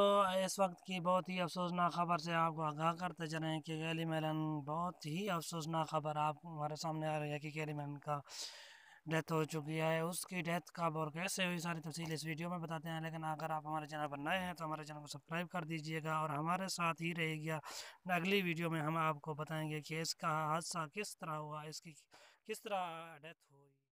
तो इस वक्त की बहुत ही अफसोसनाक खबर से आपको आगाह करते हैं कि गैली मेलन बहुत ही अफसोसनाक खबर आप हमारे सामने आ रही है कि गैली मेलन का डेथ हो चुकी है उसकी डेथ कब और कैसे हुई सारी तफसील इस वीडियो में बताते हैं लेकिन अगर आप हमारे चैनल पर नए हैं तो हमारे चैनल को सब्सक्राइब कर दीजिएगा और हमारे साथ ही रहेगा अगली वीडियो में हम आपको बताएँगे कि इसका हादसा किस तरह हुआ इसकी किस तरह डेथ हुई